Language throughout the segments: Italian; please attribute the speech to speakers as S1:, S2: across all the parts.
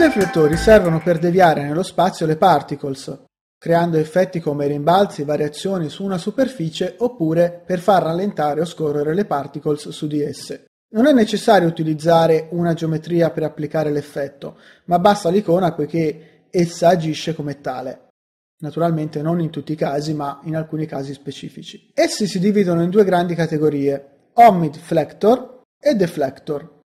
S1: deflettori servono per deviare nello spazio le particles, creando effetti come rimbalzi, variazioni su una superficie oppure per far rallentare o scorrere le particles su di esse. Non è necessario utilizzare una geometria per applicare l'effetto, ma basta l'icona poiché essa agisce come tale. Naturalmente non in tutti i casi, ma in alcuni casi specifici. Essi si dividono in due grandi categorie, Omid Flector e deflector.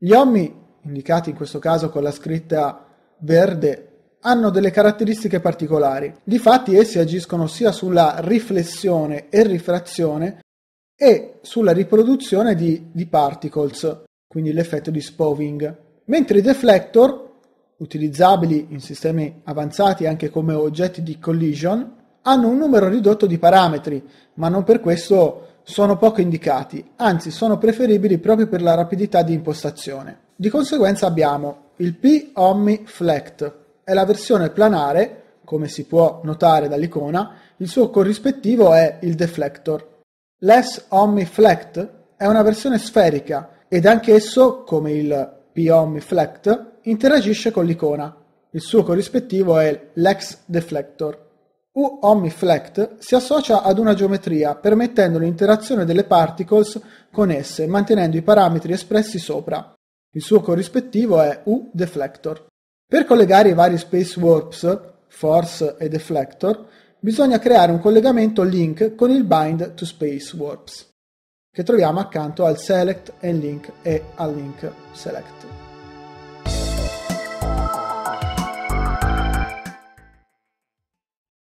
S1: Gli omni indicati in questo caso con la scritta verde, hanno delle caratteristiche particolari. Difatti essi agiscono sia sulla riflessione e rifrazione e sulla riproduzione di, di particles, quindi l'effetto di Spoving. Mentre i deflector, utilizzabili in sistemi avanzati anche come oggetti di collision, hanno un numero ridotto di parametri, ma non per questo sono poco indicati, anzi sono preferibili proprio per la rapidità di impostazione. Di conseguenza abbiamo il P omni flect, è la versione planare, come si può notare dall'icona, il suo corrispettivo è il deflector. L'S omni flect è una versione sferica ed anch'esso, come il P omni flect, interagisce con l'icona. Il suo corrispettivo è l'ex deflector. U omniflect si associa ad una geometria permettendo l'interazione delle particles con esse, mantenendo i parametri espressi sopra. Il suo corrispettivo è U deflector. Per collegare i vari space warps, force e deflector, bisogna creare un collegamento link con il bind to space warps, che troviamo accanto al select and link e al link select.